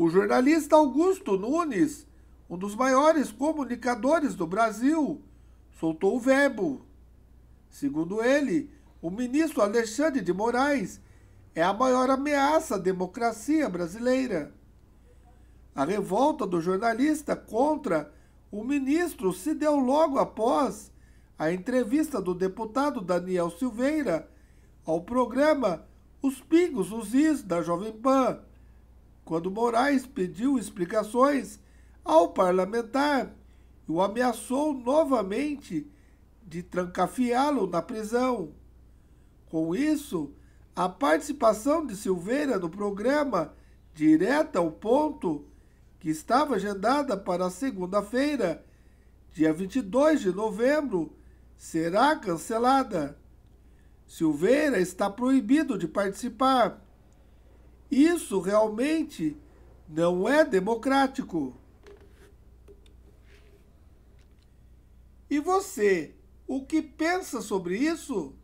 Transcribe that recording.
O jornalista Augusto Nunes, um dos maiores comunicadores do Brasil, soltou o verbo. Segundo ele, o ministro Alexandre de Moraes é a maior ameaça à democracia brasileira. A revolta do jornalista contra o ministro se deu logo após a entrevista do deputado Daniel Silveira ao programa Os Pingos nos Is da Jovem Pan, quando Moraes pediu explicações ao parlamentar e o ameaçou novamente de trancafiá-lo na prisão. Com isso, a participação de Silveira no programa Direta ao Ponto, que estava agendada para segunda-feira, dia 22 de novembro, será cancelada. Silveira está proibido de participar isso realmente não é democrático. E você, o que pensa sobre isso?